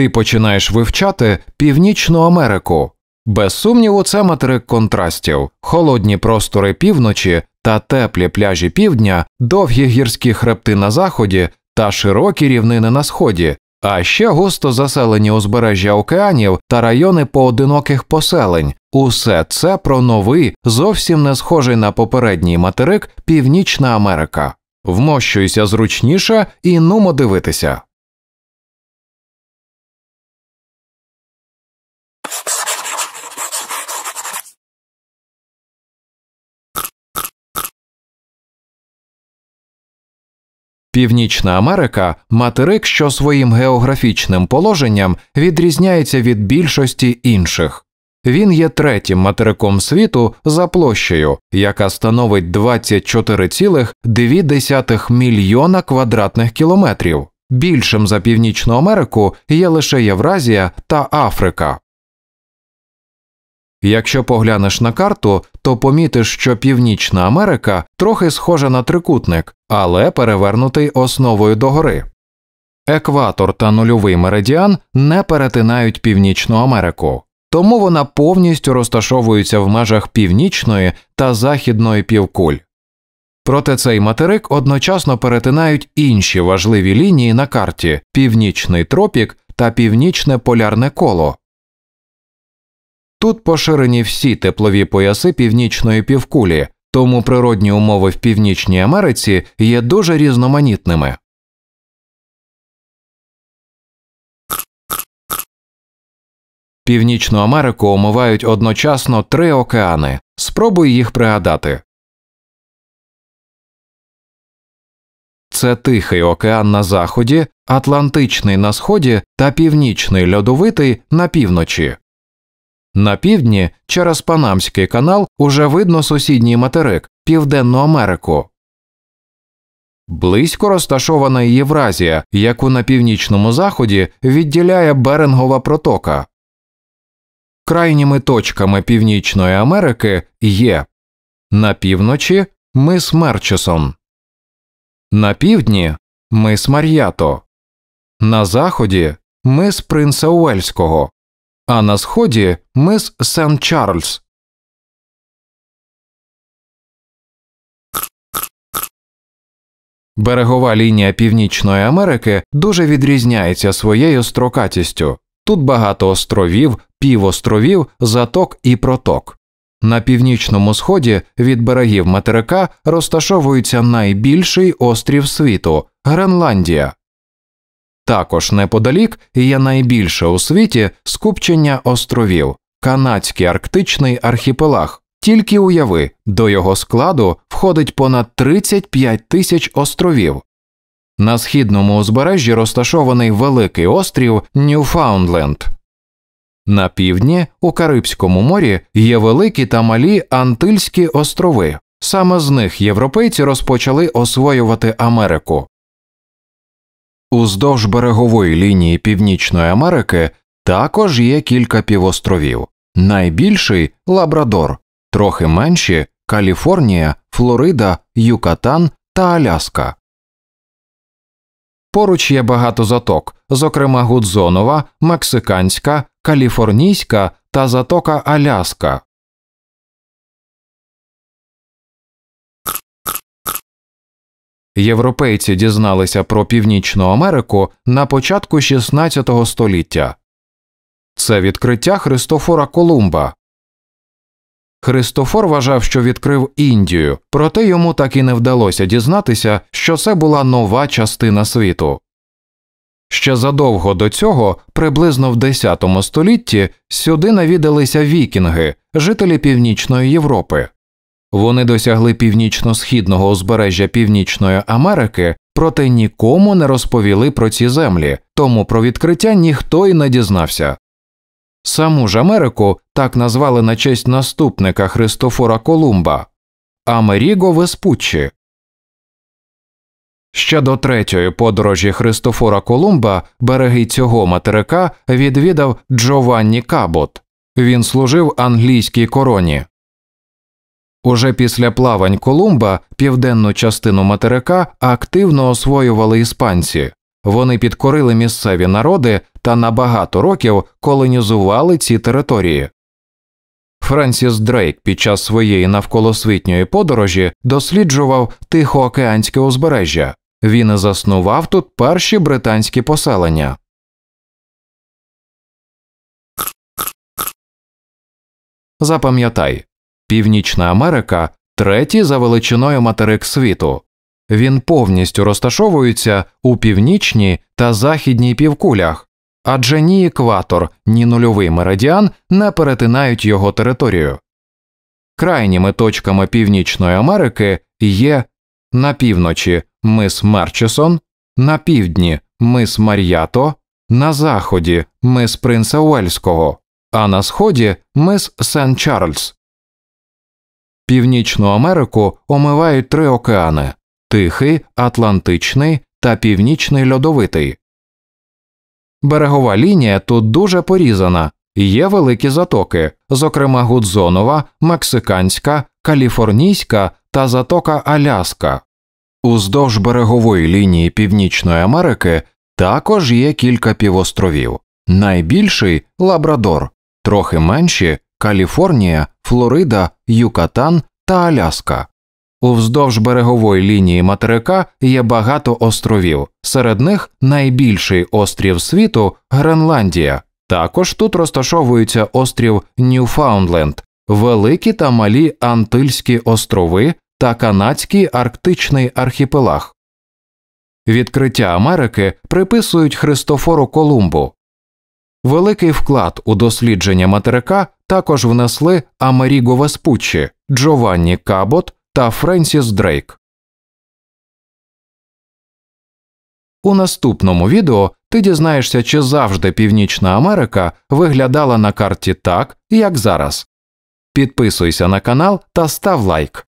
ти починаєш вивчати Північну Америку. Без сумніву, це материк контрастів, холодні простори півночі та теплі пляжі півдня, довгі гірські хребти на заході та широкі рівнини на сході, а ще густо заселені узбережжя океанів та райони поодиноких поселень. Усе це про новий, зовсім не схожий на попередній материк Північна Америка. Вмощуйся зручніше і нумо дивитися. Північна Америка материк, що своїм географічним положенням відрізняється від більшості інших. Він є третім материком світу за площею, яка становить 24,2 мільйона квадратних кілометрів. Більшим за Північну Америку є лише Євразія та Африка. Якщо поглянеш на карту, то помітиш, що Північна Америка трохи схожа на трикутник, але перевернутий основою догори. Екватор та нульовий меридіан не перетинають Північну Америку, тому вона повністю розташовується в межах північної та західної півкуль. Проте цей материк одночасно перетинають інші важливі лінії на карті північний тропік та північне полярне коло. Тут поширені всі теплові пояси північної півкулі, тому природні умови в Північній Америці є дуже різноманітними. Північну Америку омивають одночасно три океани. Спробуй їх пригадати. Це Тихий океан на заході, Атлантичний на сході та Північний льодовитий на півночі. На півдні через Панамський канал уже видно сусідній материк Південну Америку. Близько розташована Євразія, яку на північному заході відділяє Берингова протока. Крайніми точками Північної Америки є на півночі мис Мерчесон, на півдні мис Мар'ято, на заході мис Принца Уельського а на сході мис Сен-Чарльз. Берегова лінія Північної Америки дуже відрізняється своєю строкатістю. Тут багато островів, півостровів, заток і проток. На північному сході від берегів материка розташовується найбільший острів світу Гренландія. Також неподалік є найбільше у світі скупчення островів, канадський арктичний архіпелаг. Тільки уяви, до його складу входить понад 35 тисяч островів. На східному узбережжі розташований великий острів Ньюфаундленд. На півдні у Карибському морі є великі та малі Антильські острови. Саме з них європейці розпочали освоювати Америку. Уздовж берегової лінії Північної Америки також є кілька півостровів. Найбільший Лабрадор, трохи менші Каліфорнія, Флорида, Юкатан та Аляска. Поруч є багато заток, зокрема Гудзонова, Мексиканська, Каліфорнійська та затока Аляска. Європейці дізналися про Північну Америку на початку XVI століття. Це відкриття Христофора Колумба. Христофор вважав, що відкрив Індію, проте йому так і не вдалося дізнатися, що це була нова частина світу. Ще задовго до цього, приблизно в X столітті, сюди навідалися вікінги, жителі Північної Європи. Вони досягли північно-східного узбережжя Північної Америки, проте нікому не розповіли про ці землі, тому про відкриття ніхто й не дізнався. Саму ж Америку так назвали на честь наступника Христофора Колумба Амеріго Веспуччі. Ще до третьої подорожі Христофора Колумба береги цього материка відвідав Джованні Кабот. Він служив англійській короні. Уже після плавань Колумба південну частину материка активно освоювали іспанці. Вони підкорили місцеві народи та на багато років колонізували ці території. Френсіс Дрейк під час своєї навколосвітньої подорожі досліджував Тихоокеанське узбережжя. Він і заснував тут перші британські поселення. Запам'ятай Північна Америка третій за величиною материк світу. Він повністю розташовується у північній та західній півкулях, адже ні екватор, ні нульовий меридіан не перетинають його територію. Крайніми точками Північної Америки є на півночі мис Мерчесон, на півдні мис Мар'ято, на заході мис Принца Уельського, а на сході мис Сен Чарльз. Північну Америку омивають три океани Тихий, Атлантичний та Північний льодовитий. Берегова лінія тут дуже порізана, є великі затоки, зокрема Гудзонова, Мексиканська, Каліфорнійська та затока Аляска. Уздовж берегової лінії Північної Америки також є кілька півостровів. Найбільший Лабрадор, трохи менші Каліфорнія Флорида, Юкатан та Аляска. Уздовж берегової лінії материка є багато островів, серед них найбільший острів світу Гренландія. Також тут розташовується острів Ньюфаундленд, великі та малі Антильські острови та Канадський арктичний архіпелаг. Відкриття Америки приписують Христофору Колумбу. Великий вклад у дослідження материка також внесли Амеріго Веспуччі, Джованні Кабот та Френсіс Дрейк. У наступному відео ти дізнаєшся, чи завжди Північна Америка виглядала на карті так, як зараз. Підписуйся на канал та став лайк.